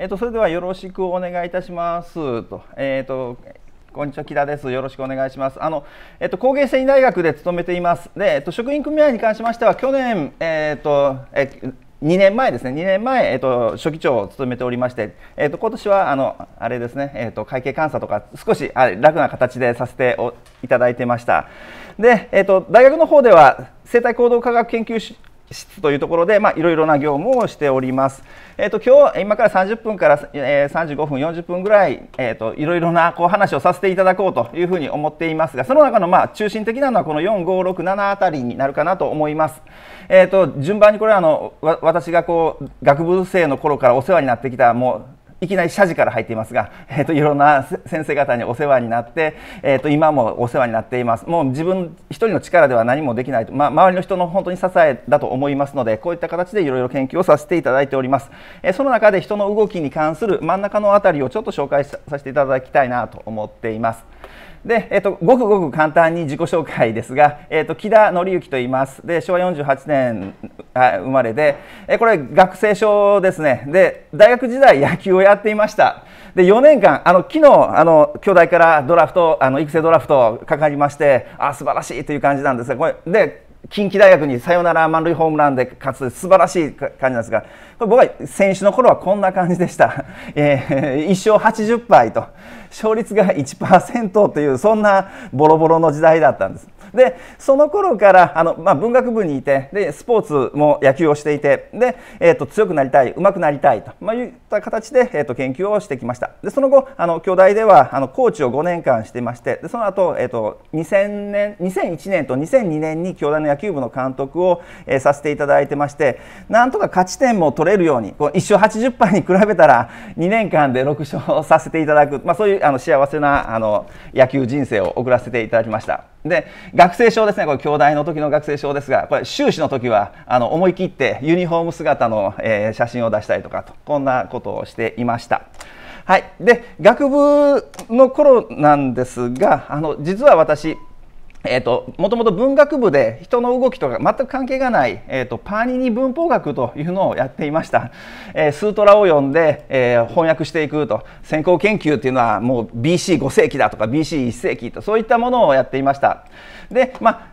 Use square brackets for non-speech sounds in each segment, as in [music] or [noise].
えっ、ー、と、それではよろしくお願いいたしますと。えっ、ー、と、こんにちは、木田です。よろしくお願いします。あの、えっと、工芸繊維大学で勤めています。で、えっと、職員組合に関しましては、去年、えっと、え2年前ですね、2年前、えっと、書記長を務めておりまして、えっと、今年は、あの、あれですね、えっと、会計監査とか、少しあ楽な形でさせていただいてました。で、えっと、大学の方では、生態行動科学研究室というところで、まあ、いろいろな業務をしております。えっ、ー、と、今日、今から30分から、えー、35分、40分ぐらい、えっ、ー、と、いろいろな、こう、話をさせていただこうというふうに思っていますが、その中の、まあ、中心的なのは、この4、5、6、7あたりになるかなと思います。えっ、ー、と、順番にこれ、あの、わ私が、こう、学部生の頃からお世話になってきた、もう、いきなり謝辞から入っていますが、[laughs] えー、といろんな先生方にお世話になって、えー、と今もお世話になっていますもう自分一人の力では何もできないと、まあ、周りの人の本当に支えだと思いますのでこういった形でいろいろ研究をさせていただいております、えー、その中で人の動きに関する真ん中のあたりをちょっと紹介させていただきたいなと思っています。で、えっと、ごくごく簡単に自己紹介ですが、えっと、木田紀之と言います。で、昭和48年生まれで、えこれ学生証ですね。で、大学時代野球をやっていました。で、4年間、あの、昨日、あの、兄弟からドラフト、あの、育成ドラフトかかりまして、あ、素晴らしいという感じなんですが、これ、で、近畿大学にサヨナラ満塁ホームランで勝つ素晴らしい感じなんですがこれ僕は選手の頃はこんな感じでした、えー、1勝80敗と勝率が1%というそんなボロボロの時代だったんですでその頃からあの、まあ、文学部にいてでスポーツも野球をしていてで、えーと、強くなりたい上手くなりたいと、まあ、いった形で、えーと、研究をしてきましたでその後あの京大ではあのコーチを5年間していましてでその後、えーと、2000年2001年と2002年に京大の野球部の監督を、えー、させていただいてましてなんとか勝ち点も取れるようにこう1勝80敗に比べたら2年間で6勝させていただく、まあ、そういうあの幸せなあの野球人生を送らせていただきました。で学生証ですね、これ、兄弟の時の学生証ですが、これ、修士の時はあの思い切ってユニフォーム姿の、えー、写真を出したりとかと、こんなことをしていました。はい、で学部の頃なんですがあの実は私えーと、もともと文学部で人の動きとか全く関係がない、えーと、パーニニ文法学というのをやっていました、えー、スートラを読んで、えー、翻訳していくと先行研究というのはもう BC5 世紀だとか BC1 世紀とそういったものをやっていましたで、まあ、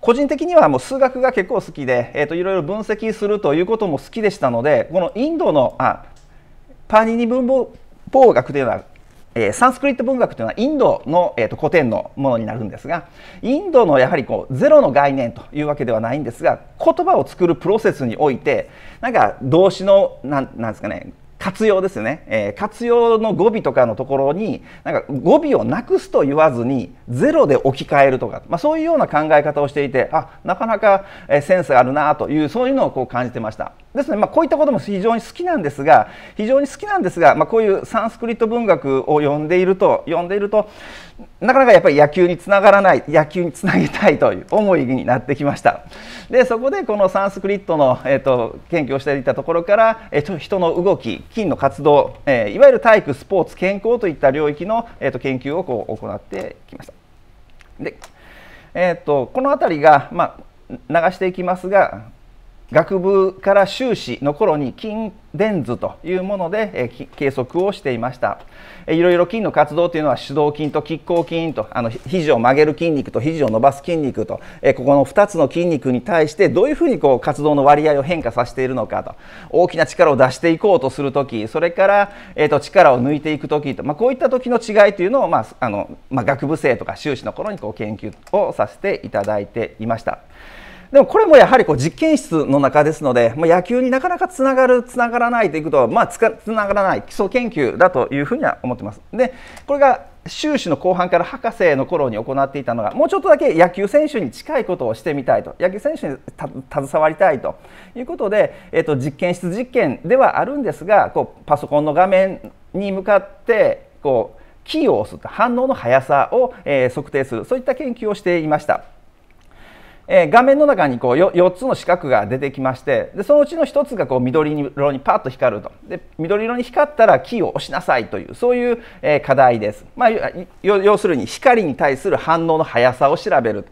個人的にはもう数学が結構好きで、えーと、いろいろ分析するということも好きでしたのでこのインドのあパーニニ文法学というのはえー、サンスクリット文学というのはインドの、えーと、古典のものになるんですがインドのやはりこうゼロの概念というわけではないんですが言葉を作るプロセスにおいてなんか動詞のなんなんですかね活用ですね、えー、活用の語尾とかのところになんか語尾をなくすと言わずにゼロで置き換えるとか、まあ、そういうような考え方をしていてあなかなかセンスがあるなというそういうのをこう感じてました。ですね、まあ、こういったことも非常に好きなんですが非常に好きなんですが、まあ、こういうサンスクリット文学を読んでいると読んでいるとなかなかやっぱり野球につながらない野球につなげたいという思いになってきましたでそこでこのサンスクリットの、えーと、研究をしていたところから、えーと、人の動き菌の活動、えー、いわゆる体育スポーツ健康といった領域の、えーと、と研究をこう行ってきましたで、えー、とこの辺りが、まあ、流していきますが学部から修士の頃に筋電図というもので計測をしていましたいろいろ筋の活動というのは主導筋と拮抗筋とあの肘を曲げる筋肉と肘を伸ばす筋肉とここの2つの筋肉に対してどういうふうにこう活動の割合を変化させているのかと大きな力を出していこうとする時それから、えー、と力を抜いていく時と、まあ、こういった時の違いというのを、まああのまあ、学部生とか修士の頃にこう研究をさせていただいていました。でもこれもやはりこう実験室の中ですので、ま野球になかなかつながる、つながらないということは、まあつ、つながらない基礎研究だというふうには思ってます。で、これが修士の後半から博士の頃に行っていたのがもうちょっとだけ野球選手に近いことをしてみたいと野球選手に携わりたいということで、えー、と実験室実験ではあるんですがこうパソコンの画面に向かってこうキーを押す反応の速さを、えー、測定するそういった研究をしていました。えー、画面の中にこう 4, 4, つの四角が出てきましてでそのうちの1つがこう緑色にパッと光るとで緑色に光ったらキーを押しなさいというそういう、えー、課題です、まあ、要するに光に対する反応の速さを調べる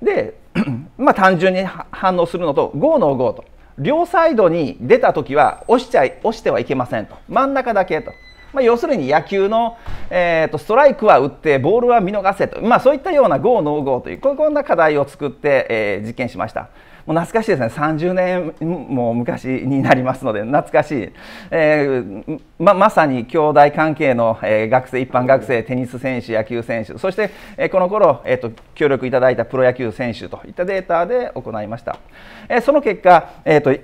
で、[clears throat] まあ、単純に反応するのと GO の GO と両サイドに出た時は押しちゃい押してはいけませんと真ん中だけとまあ、要するに野球の、えーと、ストライクは打ってボールは見逃せと、まあ、そういったような GO、ノーゴーというこんな課題を作って、えー、実験しました。もう懐かしいですね30年も昔になりますので懐かしい、えー、ままさに兄弟関係の、えー、学生一般学生テニス選手野球選手そして、えー、この頃、えーと、協力いただいたプロ野球選手といったデータで行いました、えその結果、えーと、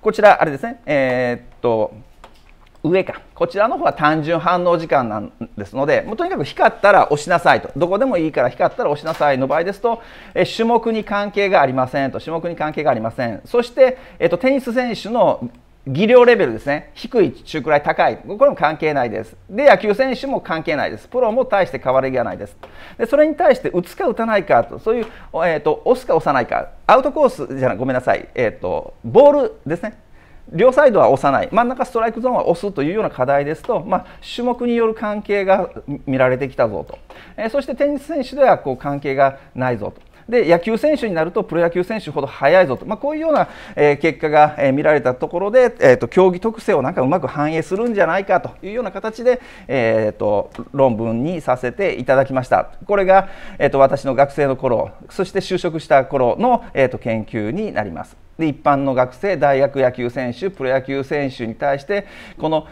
こちらあれですねえっと上かこちらの方は単純反応時間なんですのでもうとにかく光ったら押しなさいとどこでもいいから光ったら押しなさいの場合ですと、え種目に関係がありませんと種目に関係がありませんそして、えー、とテニス選手の技量レベルですね低い中くらい高いこれも関係ないですで野球選手も関係ないですプロも大して変わりがないですでそれに対して打つか打たないかとそういう、えーと、押すか押さないかアウトコースじゃないごめんなさい、えーとボールですね両サイドは押さない真ん中ストライクゾーンは押すというような課題ですと、まあ、種目による関係が見られてきたぞと、えー、そしてテニス選手ではこう関係がないぞとで野球選手になるとプロ野球選手ほど速いぞと、まあ、こういうような、え結果が、え見られたところで、えー、と競技特性をなんかうまく反映するんじゃないかというような形で、えー、と論文にさせていただきました。これが、えー、と私の学生の頃そして就職した頃の、えー、と研究になります。で一般の学生大学野球選手プロ野球選手に対してこの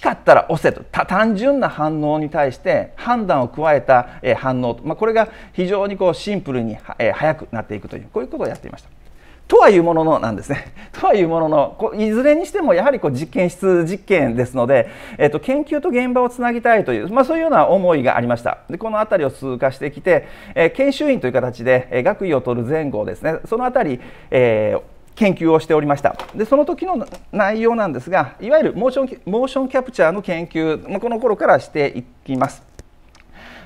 光ったら押せと単純な反応に対して判断を加えた反応、まあ、これが非常にこうシンプルに速くなっていくというこういうことをやっていました。とはいうもののなんですね。[laughs] とはいうもののこいずれにしてもやはりこう実験室実験ですので、えっと、研究と現場をつなぎたいという、まあ、そういうような思いがありましたでこの辺りを通過してきて、え研修員という形で、え学位を取る前後ですねその辺り、えー研究をしておりましたでその時の内容なんですがいわゆるモーションモーションキャプチャーの研究、まあ、この頃からしていきます。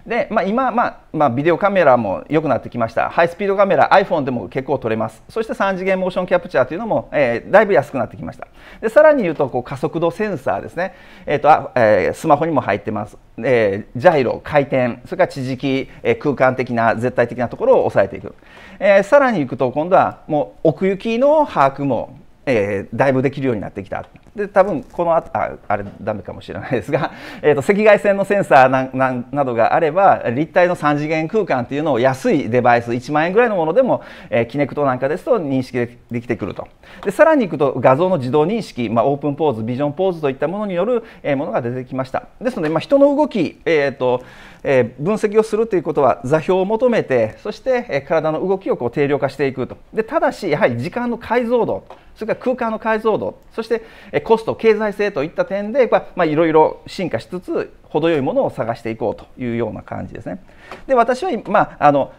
で、まあ、今、まあ、まあ、ビデオカメラも良くなってきましたハイスピードカメラ iPhone でも結構撮れますそして3次元モーションキャプチャーというのも、えー、だいぶ安くなってきましたでさらに言うとこう加速度センサーですね、えーとあえー、スマホにも入ってます、えー、ジャイロ回転それから地磁気、え空間的な絶対的なところを抑えていくえー、さらに行くと今度はもう奥行きの把握も、えー、だいぶできるようになってきたで多分このあああれダメかもしれないですが、[laughs] えーと、赤外線のセンサーなななどがあれば立体の3次元空間っていうのを安いデバイス1万円ぐらいのものでも、えー、キネクトなんかですと認識できてくるとでさらにいくと画像の自動認識、まあ、オープンポーズビジョンポーズといったものによる、えものが出てきましたですので、まあ、人の動き、えーとえー、分析をするということは座標を求めてそして、え体の動きをこう定量化していくとでただしやはり時間の解像度それから空間の解像度そして、コスト経済性といった点でいろいろ進化しつつ程よいものを探していこうというような感じですね。で私は、まあ、あの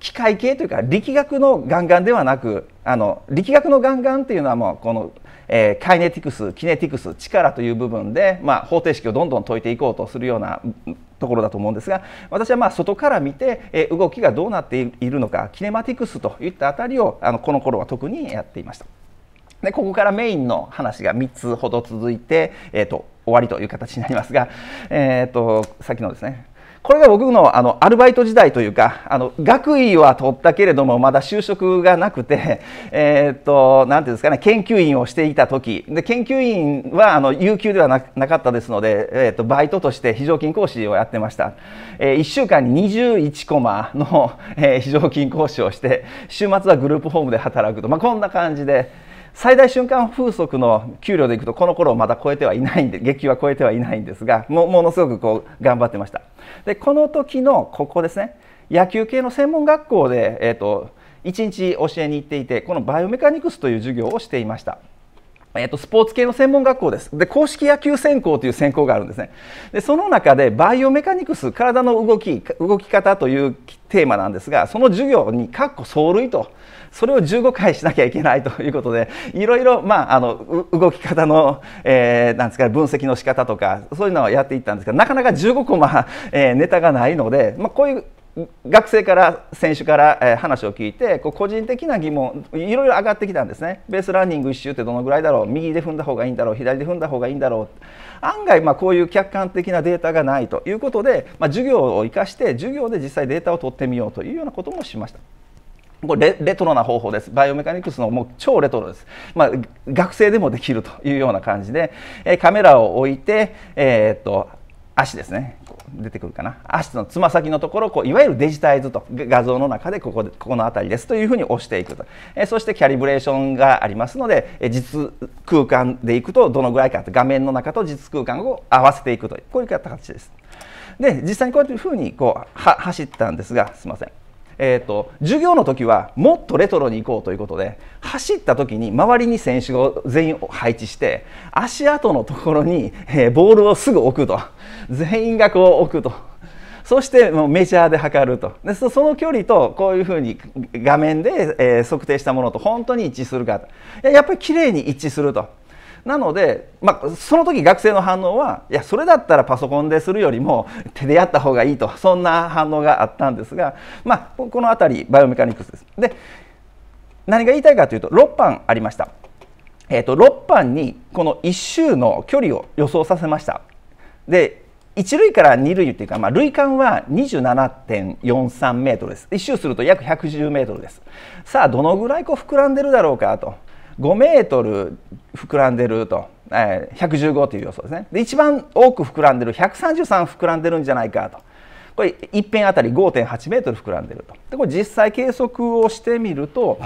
機械系というか力学のガンガンではなくあの力学のガンガンっていうのはもうこの、えー、カイネティクスキネティクス力という部分で、まあ、方程式をどんどん解いていこうとするようなところだと思うんですが私はまあ外から見て、えー、動きがどうなっているのかキネマティクスといったあたりをあのこの頃は特にやっていました。でここからメインの話が3つほど続いて、えーと、終わりという形になりますが、えーと、さっきのですねこれが僕のあのアルバイト時代というかあの学位は取ったけれどもまだ就職がなくて、[laughs] 研究員をしていた時で研究員はあの有給ではなかったですので、えー、とバイトとして非常勤講師をやってました、えー、1週間に21コマの、[laughs] えー、非常勤講師をして週末はグループホームで働くと、まあ、こんな感じで。最大瞬間風速の給料でいくとこの頃まだ超えてはいないんで [laughs] 月給は超えてはいないんですがもものすごくこう頑張ってましたでこの時のここですね野球系の専門学校で、えーと、1日教えに行っていてこのバイオメカニクスという授業をしていましたえっと、スポーツ系の専門学校ですで公式野球専攻という専攻があるんですねでその中でバイオメカニクス体の動き動き方というテーマなんですがその授業に「かっこ走塁」とそれを15回しなきゃいけないということでいろいろ、まあ、あの動き方の、えー、なんですか分析の仕方とかそういうのをやっていったんですがなかなか15個、まあえー、ネタがないので、まあ、こういう学生から選手から、え話を聞いてこう個人的な疑問いろいろ上がってきたんですねベースランニング1周ってどのぐらいだろう右で踏んだ方がいいんだろう左で踏んだ方がいいんだろう案外まこういう客観的なデータがないということで、まあ、授業を生かして授業で実際データを取ってみようというようなこともしました。これレトロな方法です。バイオメカニクスのもう超レトロです。まあ、学生でもできるというような感じで、えカメラを置いて、えー、っと足ですね出てくるかな足のつま先のところをこういわゆるデジタイズと画像の中でここでここの辺りですというふうに押していくと、えそしてキャリブレーションがありますので、え実空間でいくとどのぐらいかと画面の中と実空間を合わせていくというこういう形です。で実際にこういうふうにこうは走ったんですがすいませんえーと、授業の時はもっとレトロに行こうということで走った時に周りに選手を全員配置して足跡のところに、えー、ボールをすぐ置くと全員がこう置くとそしてもうメジャーで測るとでその距離とこういうふうに画面で、えー、測定したものと本当に一致するかやっぱり綺麗に一致すると。なので、まあ、その時学生の反応はいやそれだったらパソコンでするよりも手でやった方がいいとそんな反応があったんですが、まあ、この辺りバイオメカニクスです。で何が言いたいかというと6班ありました。えーと、6班にこの1周の距離を予想させました。で1塁から2塁っていうか、まあ、塁間は27.43メートルです。1周すると約110メートルです。さあ、どのぐらいこう膨らんでるだろうかと。5メートル膨らんでると、えー、115という予想ですねで一番多く膨らんでる133膨らんでるんじゃないかとこれ一辺あたり5.8メートル膨らんでるとでこれ実際計測をしてみると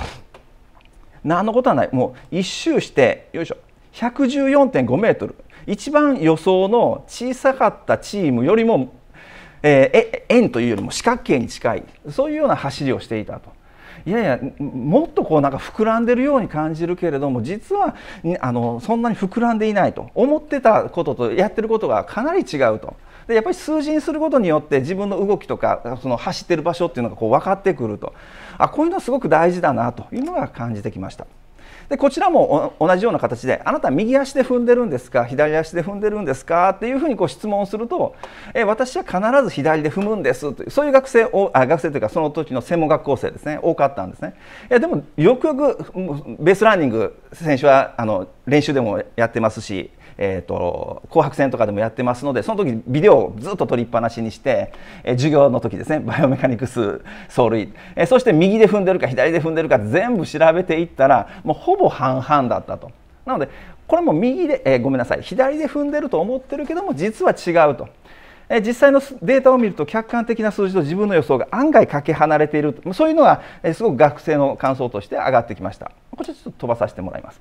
何のことはないもう1周してよいしょ114.5メートル一番予想の小さかったチームよりも、えー、円というよりも四角形に近いそういうような走りをしていたといやいやもっとこうなんか膨らんでるように感じるけれども実はあのそんなに膨らんでいないと思ってたこととやってることがかなり違うと。でやっぱり数字にすることによって自分の動きとかその走ってる場所っていうのがこう分かってくるとあこういうのはすごく大事だなというのが感じてきました。でこちらも同じような形であなた右足で踏んでるんですか左足で踏んでるんですかっていうふうにこう質問するとえ私は必ず左で踏むんですというそういう学生をあ学生というかその時の専門学校生ですね多かったんですねいやでもよくよくベースランニング選手はあの練習でもやってますしえーと、紅白戦とかでもやってますのでその時ビデオをずっと撮りっぱなしにして、えー、授業の時ですねバイオメカニクス走塁、えー、そして右で踏んでるか左で踏んでるか全部調べていったらもうほぼ半々だったと。なのでこれも右で、えー、ごめんなさい左で踏んでると思ってるけども実は違うと。え実際のデータを見ると客観的な数字と自分の予想が案外かけ離れているそういうのが、えすごく学生の感想として上がってきましたこちらちょっと飛ばさせてもらいます。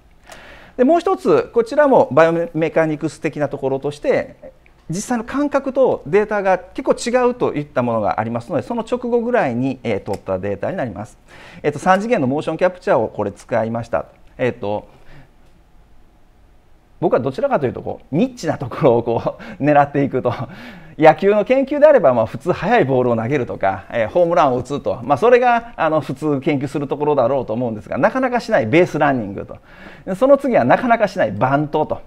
でもう一つこちらもバイオメカニクス的なところとして実際の感覚とデータが結構違うといったものがありますのでその直後ぐらいに、えー、取ったデータになります、えーと、3次元のモーションキャプチャーをこれ使いました、えーと僕はどちらかというとこうニッチなところをこう [laughs] 狙っていくと野球の研究であれば、まあ、普通速いボールを投げるとか、えー、ホームランを打つと、まあ、それがあの普通研究するところだろうと思うんですがなかなかしないベースランニングとその次はなかなかしないバントと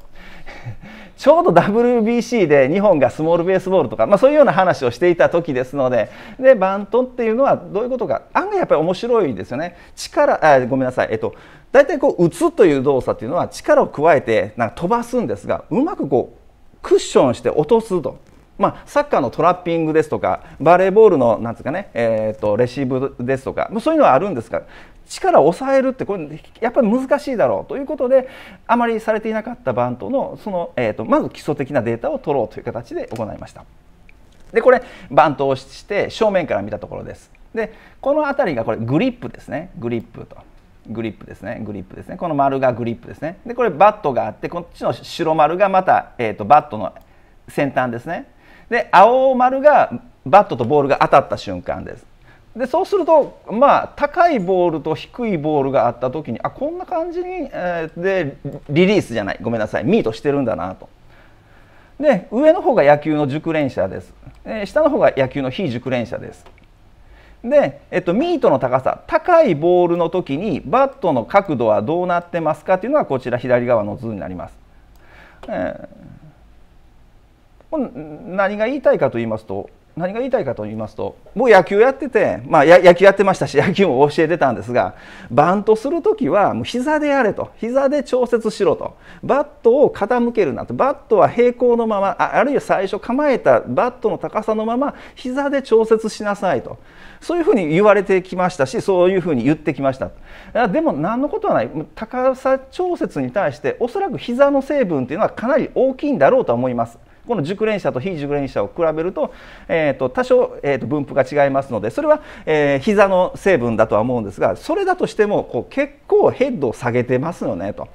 [laughs] ちょうど WBC で日本がスモールベースボールとか、まあ、そういうような話をしていた時ですのででバントっていうのはどういうことか案外やっぱり面白いですよね力あごめんなさい、えっと、大体こう打つという動作というのは力を加えてなんか飛ばすんですがうまくこうクッションして落とすとまあ、サッカーのトラッピングですとかバレーボールのなんですかね、えーと、レシーブですとかそういうのはあるんですが力を抑えるってこれやっぱり難しいだろうということであまりされていなかったバントのその、えーと、まず基礎的なデータを取ろうという形で行いました。でこれバントをして正面から見たところです。でこの辺りがこれグリップですねグリップとグリップですねグリップですねこの丸がグリップですねでこれバットがあってこっちの白丸がまた、えーとバットの先端ですねで青丸がバットとボールが当たった瞬間ですでそうすると、まあ、高いボールと低いボールがあった時にあこんな感じに、えー、でリリースじゃないごめんなさいミートしてるんだなと。で上の方が野球の熟練者です、え下の方が野球の非熟練者です。で、えっと、ミートの高さ高いボールの時にバットの角度はどうなってますかというのがこちら左側の図になります。えー何が言いたいかと言いますと何が言いたいかと言いますと僕野球やってて、まあ、野球やってましたし [laughs] 野球も教えてたんですがバントする時はもう膝でやれと膝で調節しろとバットを傾けるなとバットは平行のままあるいは最初構えたバットの高さのまま膝で調節しなさいとそういうふうに言われてきましたしそういうふうに言ってきましたでも何のことはない高さ調節に対しておそらく膝の成分っていうのはかなり大きいんだろうと思いますこの熟練者と非熟練者を比べると,、えーと、多少、えーと、分布が違いますのでそれは、えー、膝の成分だとは思うんですがそれだとしてもこう結構ヘッドを下げてますよねと。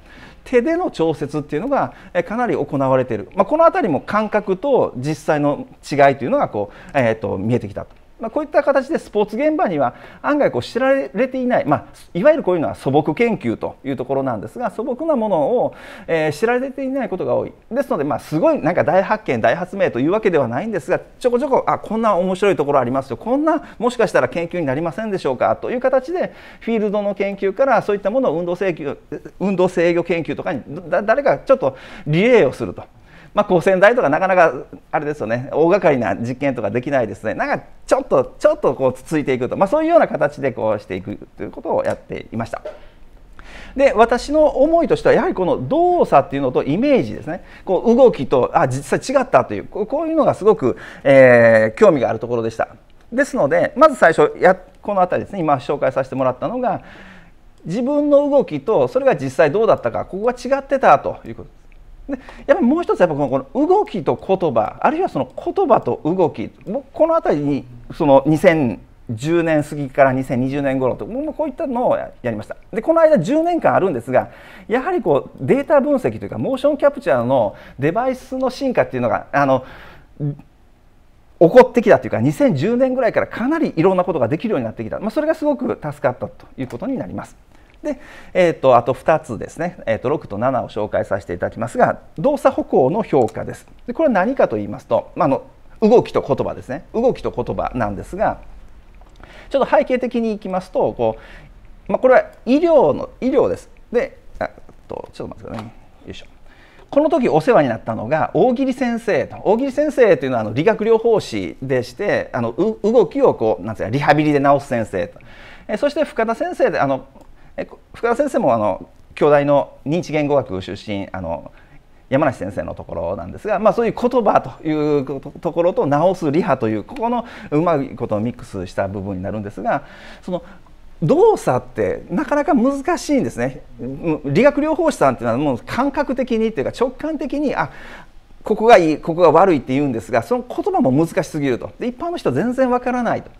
手での調節っていうのがかなり行われている、まあ、この辺りも感覚と実際の違いというのがこう、えーと、と見えてきたと。まあ、こういった形でスポーツ現場には案外こう知られていない、まあ、いわゆるこういうのは素朴研究というところなんですが素朴なものを、えー、知られていないことが多いですので、まあ、すごいなんか大発見大発明というわけではないんですがちょこちょこあこんな面白いところありますよこんなもしかしたら研究になりませんでしょうかという形でフィールドの研究からそういったものを運動制御運動制御研究とかに誰かちょっとリレーをすると。まあ、光線台とかなかなかあれですよね大掛かりな実験とかできないですねなんかちょっとちょっとこうつついていくと、まあ、そういうような形でこうしていくということをやっていました。で私の思いとしてはやはりこの動作っていうのとイメージですねこう動きとあ実際違ったというこういうのがすごく、えー、興味があるところでしたですのでまず最初やこの辺りですね今紹介させてもらったのが自分の動きとそれが実際どうだったかここが違ってたということですでやっぱりもう一つやっぱこの動きと言葉あるいはその言葉と動きこの辺りにその2010年過ぎから2020年頃ともうこういったのをやりましたでこの間10年間あるんですがやはりこうデータ分析というかモーションキャプチャーのデバイスの進化っていうのがあの起こってきたというか2010年ぐらいからかなりいろんなことができるようになってきた、まあ、それがすごく助かったということになります。で、えーと、あと2つですね、えーと、6と7を紹介させていただきますが動作歩行の評価ですでこれは何かと言いますと、まあの動きと言葉ですね動きと言葉なんですがちょっと背景的にいきますとこう、まあ、これは医療の医療ですであとちょっと待ってくださいねよいしょこの時お世話になったのが大喜利先生と大喜利先生というのはあの理学療法士でしてあの動きをこうなんうリハビリで治す先生と。えそして深田先生であの福田先生もあの兄弟の認知言語学出身あの山梨先生のところなんですが、まあ、そういう言葉というところと直すリハというここのうまいことをミックスした部分になるんですがその動作ってなかなか難しいんですね理学療法士さんっていうのはもう感覚的にっていうか直感的にあここがいいここが悪いって言うんですがその言葉も難しすぎるとで一般の人全然わからないと。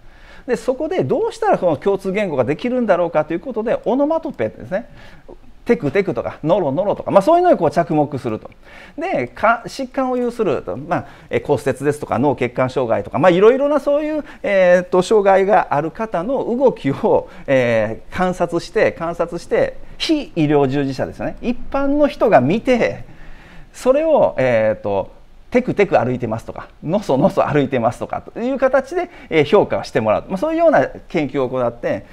でそこでどうしたらこの共通言語ができるんだろうかということでオノマトペですねテクテクとかノロノロとか、まあ、そういうのにこう着目するとで疾患を有すると、まあ、骨折ですとか脳血管障害とか、まあ、いろいろなそういう、えーっと、障害がある方の動きを、えー、観察して観察して非医療従事者ですよね一般の人が見てそれを、えーっとテクテク歩いてますとかのそのそ歩いてますとかという形で評価してもらう、まあ、そういうような研究を行って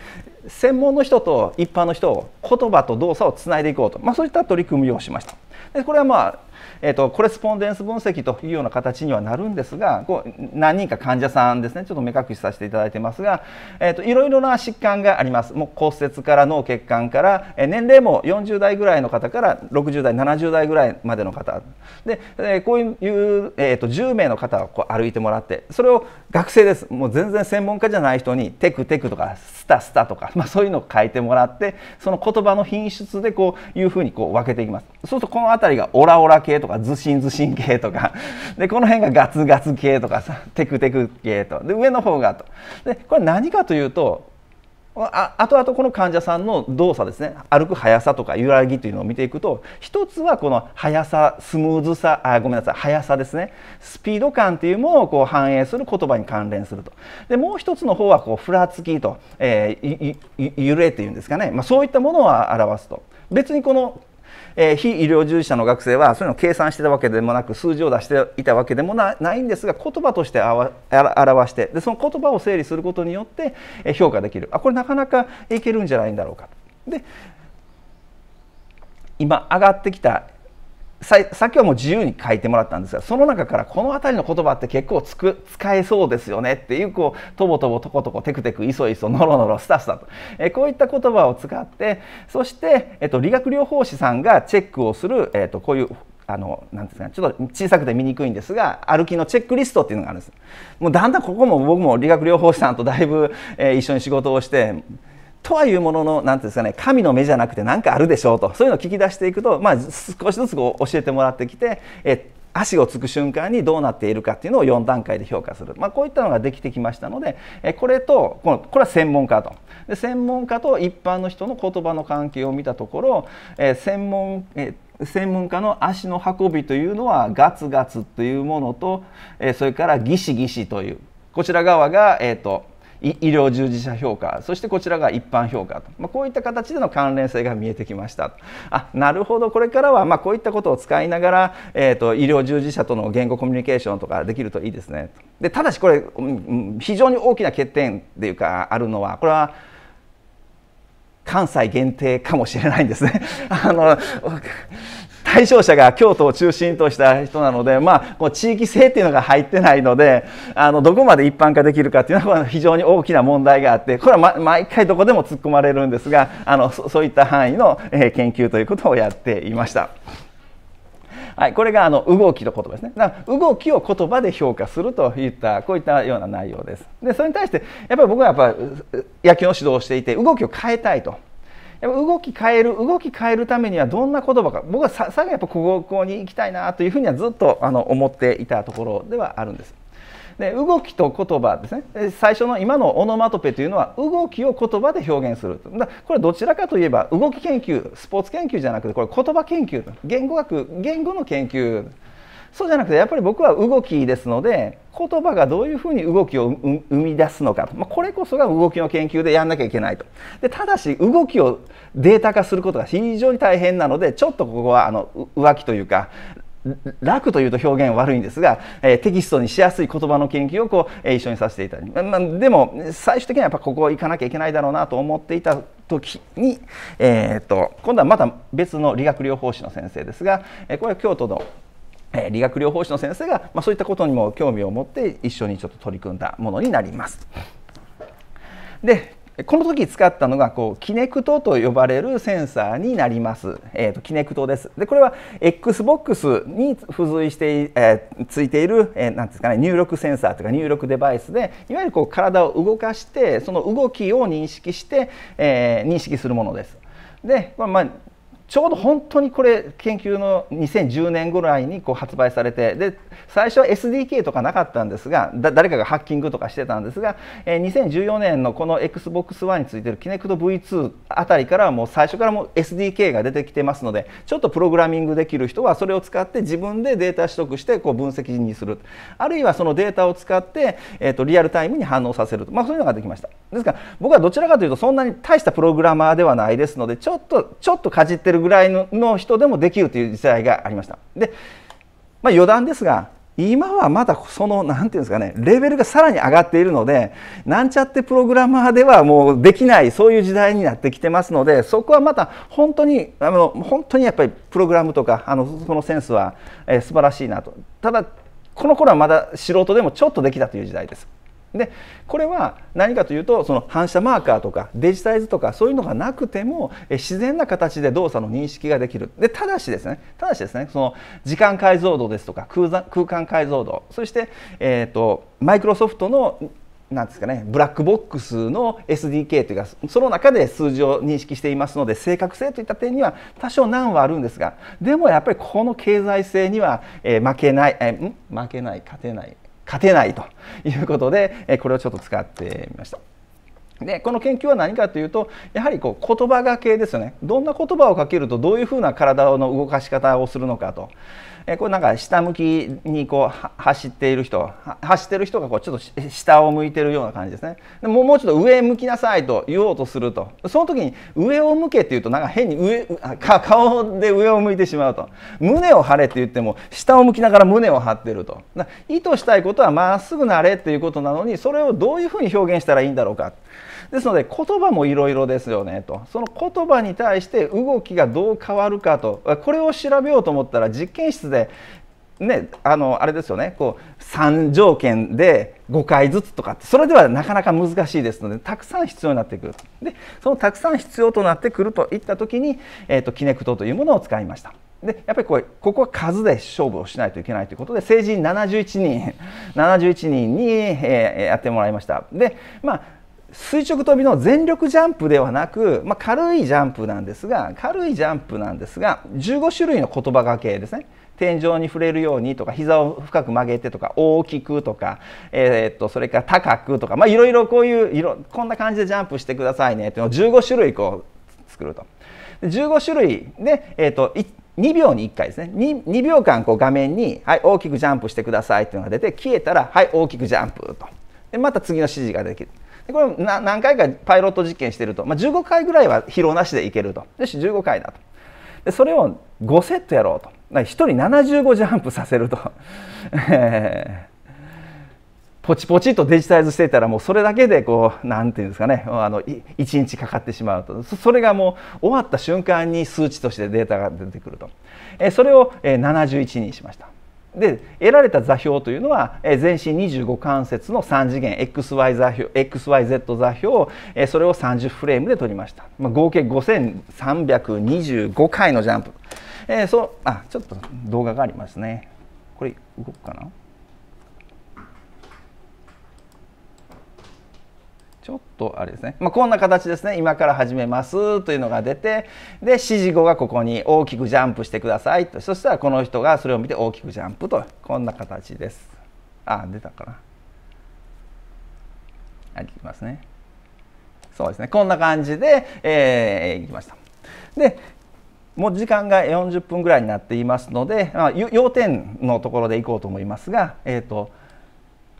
専門の人と一般の人を言葉と動作をつないでいこうと、まあ、そういった取り組みをしました。でこれはまあえーと、コレスポンデンス分析というような形にはなるんですがこう何人か患者さんですねちょっと目隠しさせていただいてますが、えーと、いろいろな疾患がありますもう骨折から脳血管から、えー、年齢も40代ぐらいの方から60代70代ぐらいまでの方で、えー、こういう、えーと、と10名の方をこう歩いてもらってそれを、学生ですもう全然専門家じゃない人にテクテクとかスタスタとか、まあ、そういうのを書いてもらってその言葉の品質でこういうふうにこう分けていきますそうするとこの辺りがオラオラ系とかズシンズシン系とかでこの辺がガツガツ系とかさテクテク系とで上の方がとでこれ何かというとああとあとこの患者さんの動作ですね歩く速さとか揺らぎというのを見ていくと一つはこの速さスムーズさあごめんなさい速さですねスピード感というものをこう反映する言葉に関連するとでもう一つの方はこうふらつきと、えー、揺れっていうんですかね、まあ、そういったものを表すと別にこのえー、非医療従事者の学生はそういうのを計算してたわけでもなく数字を出していたわけでもないんですが言葉として表してでその言葉を整理することによって評価できるあこれなかなかいけるんじゃないんだろうかで今上がってきたさっきはもう自由に書いてもらったんですがその中からこの辺りの言葉って結構つく使えそうですよねっていうこうとぼとぼとことこテクテクいそいそのろのろスタスタと、えこういった言葉を使ってそして、えっと理学療法士さんがチェックをする、えっとこういうあのなんですかちょっと小さくて見にくいんですが歩きのチェックリストっていうのがあるんですもうだんだんここも僕も理学療法士さんとだいぶ、えー、一緒に仕事をしてとはいうもののんていうんですかね神の目じゃなくて何かあるでしょうとそういうのを聞き出していくと、まあ、少しずつこう教えてもらってきてえ足をつく瞬間にどうなっているかっていうのを4段階で評価する、まあ、こういったのができてきましたのでこれとこのこれは専門家とで専門家と一般の人の言葉の関係を見たところ、え専門、え専門家の足の運びというのはガツガツというものと、えそれからギシギシというこちら側が、えーと医療従事者評価そしてこちらが一般評価と、まあ、こういった形での関連性が見えてきましたあなるほどこれからはまこういったことを使いながら、えーと、と医療従事者との言語コミュニケーションとかできるといいですねでただしこれ、うん、非常に大きな欠点っていうかあるのはこれは関西限定かもしれないんですね。[laughs] あの対象者が京都を中心とした人なので、まあ、こう地域性っていうのが入ってないのであのどこまで一般化できるかっていうのは非常に大きな問題があってこれは、ま、毎回どこでも突っ込まれるんですがあのそういった範囲の、え研究ということをやっていました。はい、これがあの動きの言葉ですね。だから動きを言葉で評価するといったこういったような内容です。で、それに対してやっぱり僕はやっぱ野球の指導をしていて動きを変えたいと。やっぱ動き変える動き変えるためにはどんな言葉か僕はささがやっぱ国語に行きたいなというふうにはずっとあの思っていたところではあるんです。で動きと言葉ですね最初の今のオノマトペというのは動きを言葉で表現するだこれどちらかといえば動き研究スポーツ研究じゃなくてこれ言葉研究言語学言語の研究そうじゃなくてやっぱり僕は動きですので言葉がどういうふうに動きを生み出すのかと、まあ、これこそが動きの研究でやんなきゃいけないとでただし動きをデータ化することが非常に大変なのでちょっとここはあの浮気というか楽というと表現悪いんですが、えテキストにしやすい言葉の研究をこう、え一緒にさせていただき、まあ、でも最終的にはやっぱここ行かなきゃいけないだろうなと思っていた時に、えーと、と今度はまた別の理学療法士の先生ですが、えこれは京都の理学療法士の先生が、まあ、そういったことにも興味を持って一緒にちょっと取り組んだものになります。でこの時使ったのがこうキネクトと呼ばれるセンサーになります。えーと、キネクトです。でこれは XBOX に付随して、えー、ついている、えー、なんですかね入力センサーというか入力デバイスでいわゆるこう体を動かしてその動きを認識して、えー、認識するものです。で、まあ、ちょうど本当にこれ研究の2010年ぐらいにこう発売されてで最初は SDK とかなかったんですが誰かがハッキングとかしてたんですが、えー、2014年のこの Xbox 1についてる KinectV2 あたりからはもう最初からも SDK が出てきてますのでちょっとプログラミングできる人はそれを使って自分でデータ取得してこう分析にするあるいはそのデータを使って、えー、とリアルタイムに反応させると、まあ、そういうのができましたですから僕はどちらかというとそんなに大したプログラマーではないですのでちょっとちょっとかじってるぐらいの人でもできるという時代がありました。で、まあ、余談ですが今はまだその何て言うんですかねレベルがさらに上がっているのでなんちゃってプログラマーではもうできないそういう時代になってきてますのでそこはまた本当にあの本当にやっぱりプログラムとかあのそのセンスは、えー、素晴らしいなとただこの頃はまだ素人でもちょっとできたという時代です。でこれは何かというとその反射マーカーとかデジタイズとかそういうのがなくても自然な形で動作の認識ができるでただしですねただしですねその時間解像度ですとか空間解像度そして、えーと、マイクロソフトのなんですかね、ブラックボックスの SDK というかその中で数字を認識していますので正確性といった点には多少難はあるんですがでもやっぱりこの経済性には、え負けない、え負けない勝てない勝てないということでこれをちょっと使ってみました。でこの研究は何かというとやはりこう言葉がけですよねどんな言葉をかけるとどういうふうな体の動かし方をするのかとえこれなんか下向きにこう走っている人走ってる人がこうちょっと下を向いてるような感じですねでももうちょっと上向きなさいと言おうとするとその時に上を向けっていうとなんか変に上顔で上を向いてしまうと胸を張れって言っても下を向きながら胸を張ってると意図したいことはまっすぐなれっていうことなのにそれをどういうふうに表現したらいいんだろうか。ですので言葉もいろいろですよねとその言葉に対して動きがどう変わるかとこれを調べようと思ったら実験室でね、あのあれですよねこう3条件で5回ずつとかそれではなかなか難しいですのでたくさん必要になってくるでそのたくさん必要となってくるといった時に、えーと、キネクトというものを使いましたでやっぱりこここは数で勝負をしないといけないということで成人71人71人に、えー、やってもらいましたでまあ垂直跳びの全力ジャンプではなく、まあ、軽いジャンプなんですが軽いジャンプなんですが15種類の言葉がけですね天井に触れるようにとか膝を深く曲げてとか大きくとか、えー、っとそれから高くとか、まあ、いろいろこういういろこんな感じでジャンプしてくださいねっていうのを15種類こう作ると。15種類で、えー、っと2秒に1回ですね 2, 2秒間こう画面に、はい、大きくジャンプしてくださいっていうのが出て消えたら、はい、大きくジャンプとでまた次の指示ができるでこれ何回かパイロット実験してると、まあ、15回ぐらいは疲労なしでいけるとよし15回だとでそれを5セットやろうと1人75ジャンプさせると [laughs] ポチポチとデジタイズしていたらもうそれだけでこう何て言うんですかねあの1日かかってしまうとそれがもう終わった瞬間に数値としてデータが出てくるとそれを71にしましたで得られた座標というのは全身25関節の3次元 XY 座標 XYZ 座標それを30フレームで取りました、まあ、合計5325回のジャンプ、えー、そあちょっと動画がありますねこれ動くかなちょっとあれですね、まあ、こんな形ですね今から始めますというのが出てで指示語がここに大きくジャンプしてくださいとそしたらこの人がそれを見て大きくジャンプとこんな形ですあ出たかなはいきますねそうですねこんな感じで、えー、いきましたでもう時間が40分ぐらいになっていますので、まあ、要点のところでいこうと思いますが、えーと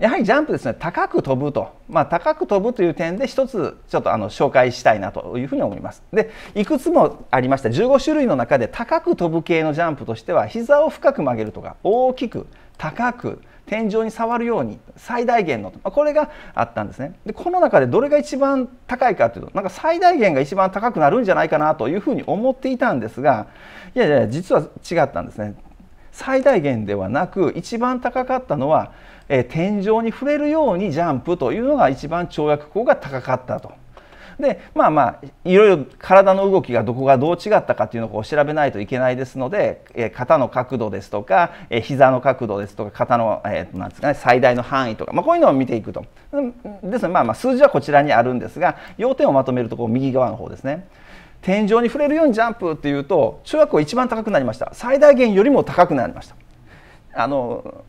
やはりジャンプですね高く飛ぶと、まあ、高く飛ぶという点で一つちょっとあの紹介したいなというふうに思いますでいくつもありました15種類の中で高く飛ぶ系のジャンプとしては膝を深く曲げるとか大きく高く天井に触るように最大限のこれがあったんですねでこの中でどれが一番高いかというとなんか最大限が一番高くなるんじゃないかなというふうに思っていたんですがいやいや実は違ったんですね最大限ではなく一番高かったのはえ天井に触れるようにジャンプというのが一番跳躍高が高かったと。でまあまあいろいろ体の動きがどこがどう違ったかっていうのを調べないといけないですので、え肩の角度ですとか、えー、膝の角度ですとか肩の、えーなんですかね、最大の範囲とか、まあ、こういうのを見ていくとですねまあまあ数字はこちらにあるんですが要点をまとめるとこう右側の方ですね。天井に触れるようにジャンプっていうと中学校一番高くなりました最大限よりも高くなりましたあの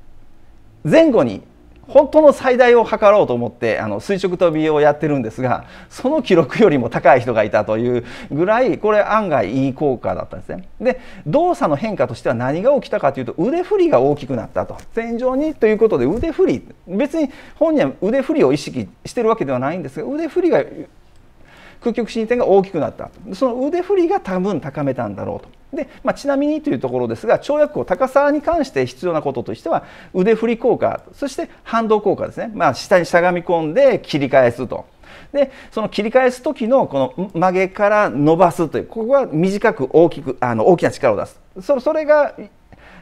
前後に本当の最大を測ろうと思ってあの垂直跳びをやってるんですがその記録よりも高い人がいたというぐらいこれ案外いい効果だったんですね。で動作の変化としては何が起きたかというと腕振りが大きくなったと天井にということで腕振り別に本人は腕振りを意識してるわけではないんですが腕振りが屈曲伸展が大きくなったその腕振りが多分高めたんだろうと。でまあ、ちなみにというところですが跳躍を高さに関して必要なこととしては腕振り効果そして反動効果ですね、まあ、下にしゃがみ込んで切り返すとでその切り返す時のこの曲げから伸ばすというここは短く大きくあの大きな力を出すそそれが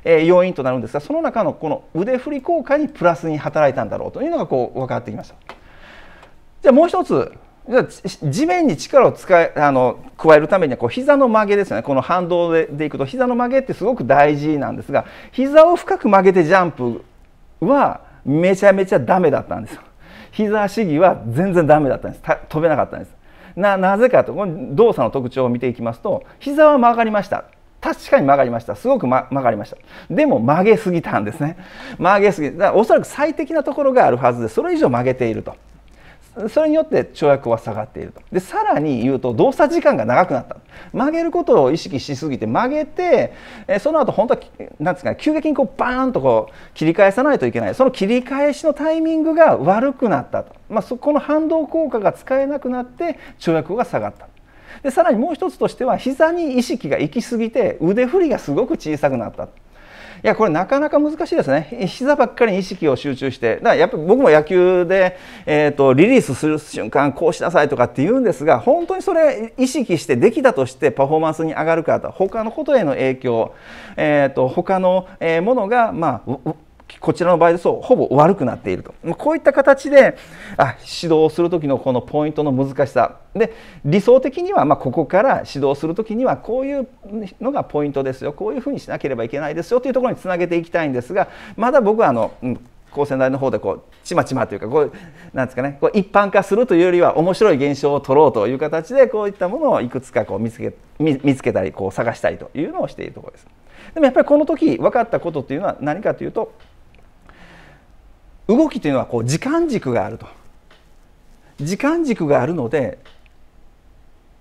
え要因となるんですがその中のこの腕振り効果にプラスに働いたんだろうというのがこう分かってきました。じゃあもう一つ地面に力を使いあの加えるためにはこう膝の曲げですよねこの反動ででいくと膝の曲げってすごく大事なんですが膝を深く曲げてジャンプはめちゃめちゃダメだったんですよ膝主技は全然ダメだったんです飛べなかったんですななぜかと動作の特徴を見ていきますと膝は曲がりました確かに曲がりましたすごく、ま、曲がりましたでも曲げすぎたんですね曲げすぎだからおそらく最適なところがあるはずでそれ以上曲げているとそれによって跳躍は下がっているとでさらに言うと動作時間が長くなった曲げることを意識しすぎて曲げてその後本当はなんですか、ね、急激にこうバーンとこう切り返さないといけないその切り返しのタイミングが悪くなったと、まあ、そこの反動効果が使えなくなって跳躍が下がったでさらにもう一つとしては膝に意識が行き過ぎて腕振りがすごく小さくなった。いやこれなかなか難しいですね膝ばっかりに意識を集中してだからやっぱり僕も野球で、えーと、リリースする瞬間こうしなさいとかって言うんですが本当にそれ意識してできたとしてパフォーマンスに上がるかと他のことへの影響、えーと、と他のものがまあこちらの場合ですとほぼ悪くなっているとこういった形であ指導する時のこのポイントの難しさで理想的にはまここから指導する時にはこういうのがポイントですよこういうふうにしなければいけないですよというところにつなげていきたいんですがまだ僕はあの、うん高専大の方でこうちまちまというかこうなんですかねこう一般化するというよりは面白い現象を取ろうという形でこういったものをいくつかこう見つけ見つけたりこう探したりというのをしているところです。でもやっぱりこの時分かったことというのは何かというと動きというのはこう時間軸があると時間軸があるので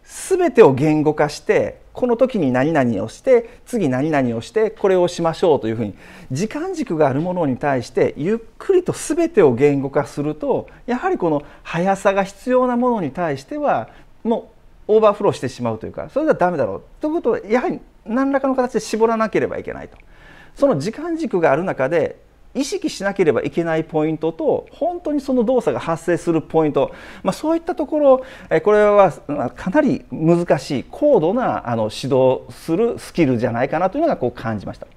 全てを言語化してこの時に何々をして次何々をしてこれをしましょうというふうに時間軸があるものに対してゆっくりと全てを言語化するとやはりこの速さが必要なものに対してはもうオーバーフローしてしまうというかそれではダメだろうということはやはり何らかの形で絞らなければいけないと。その時間軸がある中で意識しなければいけないポイントと本当にその動作が発生するポイント、まあ、そういったところこれはかなり難しい高度なあの指導するスキルじゃないかなというのがこう感じました。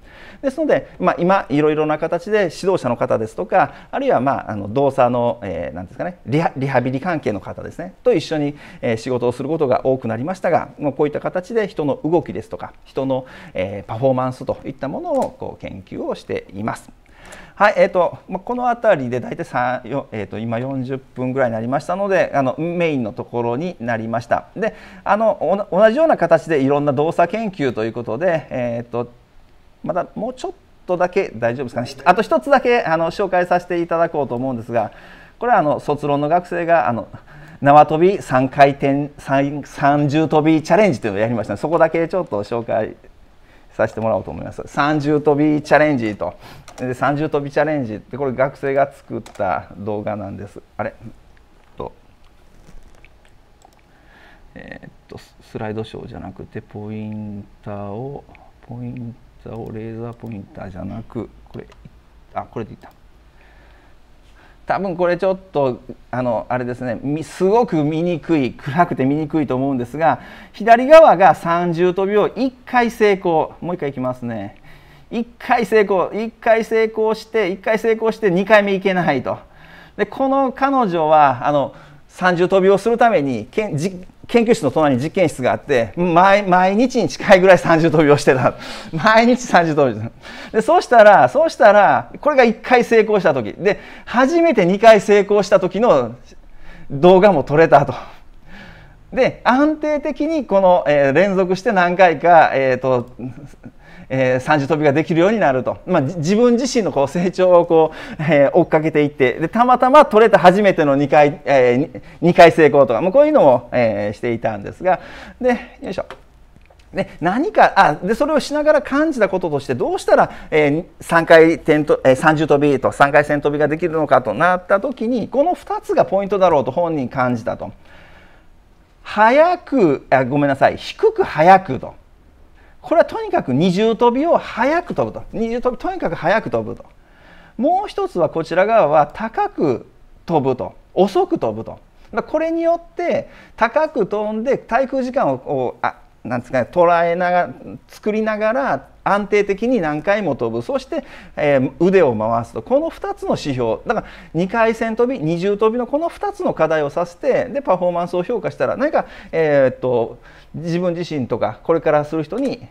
ですので、まあ、今いろいろな形で指導者の方ですとかあるいは、まあ、あの動作の、えー、なんですかねリハリハビリ関係の方ですねと一緒に、仕事をすることが多くなりましたがこういった形で人の動きですとか人の、えー、パフォーマンスといったものをこう研究をしています。はい、えっ、ー、と、まあ、この辺りで大体三、よ、えっ、ー、と、今40分ぐらいになりましたので、あのメインのところになりました。で、あの同じような形でいろんな動作研究ということで、えっ、ー、とまだもうちょっとだけ大丈夫ですかね。あと一つだけあの紹介させていただこうと思うんですが、これはあの卒論の学生があの。縄跳び3回転三重跳びチャレンジというのをやりました、そこだけちょっと紹介させてもらおうと思います。三重跳びチャレンジとで30跳びチャレンジってこれ学生が作った動画なんですあれとえー、っとスライドショーじゃなくてポインターをポインターをレーザーポインターじゃなくこれあこれでいった多分これちょっとあのあれですねすごく見にくい暗くて見にくいと思うんですが左側が30跳びを1回成功もう1回いきますね1回成功1回成功して1回成功して2回目いけないとでこの彼女はあの30飛びをするために研究室の隣に実験室があって毎日に近いぐらい30飛びをしてた [laughs] 毎日30飛びでそうしたらそうしたらこれが1回成功した時で初めて2回成功した時の動画も撮れたと。で安定的にこの、えー、連続して何回か、えーとえー、三重跳びができるようになると、まあ、自分自身のこう成長をこう、えー、追っかけていってでたまたま取れた初めての2回,、えー、2回成功とかもうこういうのを、えー、していたんですがでよいしょで何かあでそれをしながら感じたこととしてどうしたら、えー、3回転と、えー、30跳びと3回線跳びができるのかとなった時にこの2つがポイントだろうと本人感じたと。早くあごめんなさい低く早くとこれはとにかく二重跳びを早く飛ぶと二重跳びとにかく早く飛ぶともう一つはこちら側は高く飛ぶと遅く飛ぶとこれによって高く飛んで滞空時間をあなんですかね捉えながら作りながら安定的に何回も飛ぶそして、えー、腕を回すとこの2つの指標だから2回戦跳び二重跳びのこの2つの課題をさせてでパフォーマンスを評価したら何かえー、っと自分自身とかこれからする人に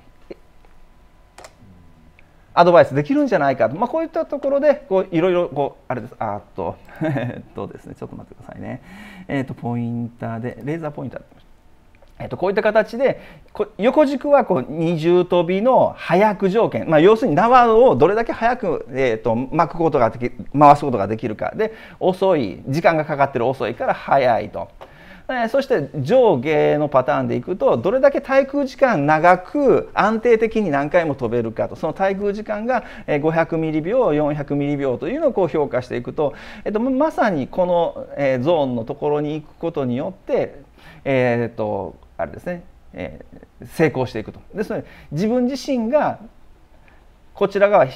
アドバイスできるんじゃないかと、まあ、こういったところでこういろいろこうあれですあっと [laughs] えっとですねちょっと待ってくださいねえっ、ー、とポインターでレーザーポインターえっ、と、こういった形で横軸はこう二重跳びの早く条件、まあ、要するに縄をどれだけ早く、えーと、巻くことができ回すことができるかで遅い時間がかかってる遅いから早いと。えそして上下のパターンでいくとどれだけ滞空時間長く安定的に何回も飛べるかとその滞空時間が500ミリ秒400ミリ秒というのをこう評価していくと、えっと、まさにこの、えゾーンのところに行くことによって、えー、っとあれですねえ成功していくと。ですので自分自身がこちら側、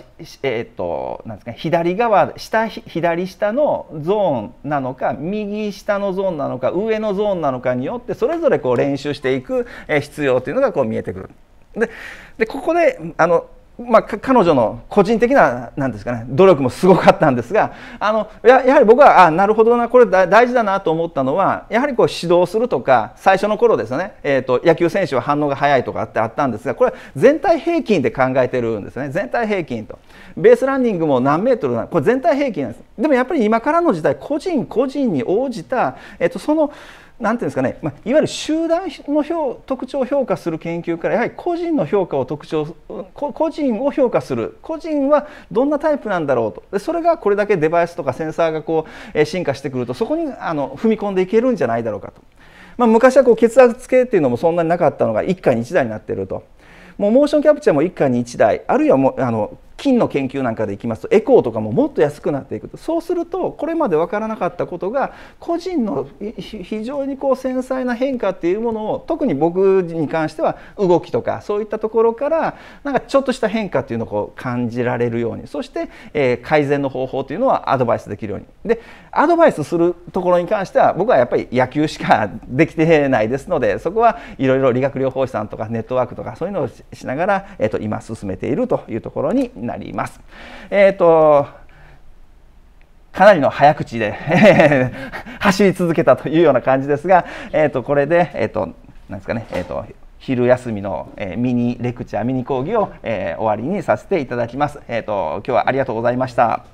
えっと、なんですか、左側、下、左下のゾーンなのか、右下のゾーンなのか、上のゾーンなのかによって、それぞれこう練習していく必要というのがこう見えてくる。で、でここで、あの、まあ、彼女の個人的ななんですか、ね、努力もすごかったんですがあのやはり僕はあなるほどなこれ大事だなと思ったのはやはりこう指導するとか最初の頃ですよね、えーと、野球選手は反応が早いとかってあったんですがこれ全体平均で考えてるんですね全体平均とベースランニングも何メートルなこれ全体平均なんですでもやっぱり今からの時代個人個人に応じた、えーとそのんていうんですかね、まあ、いわゆる集団の特徴を評価する研究からやはり個人の評価を特徴個人を評価する個人はどんなタイプなんだろうとでそれがこれだけデバイスとかセンサーがこう進化してくるとそこにあの踏み込んでいけるんじゃないだろうかと。まあ、昔はこう血圧計っていうのもそんなになかったのが1回に1台になっていると。もうモーションキャプチャーも1回に1台あるいはもうあの金の研究なんかでいきますとエコーとかももっと安くなっていくとそうするとこれまで分からなかったことが個人の非常にこう繊細な変化っていうものを特に僕に関しては動きとかそういったところからなんかちょっとした変化っていうのをこう感じられるようにそして、え改善の方法というのはアドバイスできるようにでアドバイスするところに関しては僕はやっぱり野球しかできてないですのでそこはいろいろ理学療法士さんとかネットワークとかそういうのをしながら、えー、と今進めているというところになります。なります。えっ、ー、と、かなりの早口で [laughs] 走り続けたというような感じですが、えっ、ー、と、これで、えっ、ー、と、なんですかね、えっ、と、昼休みの、えー、ミニレクチャー、ミニ講義を、えー、終わりにさせていただきます。えっ、と、今日はありがとうございました。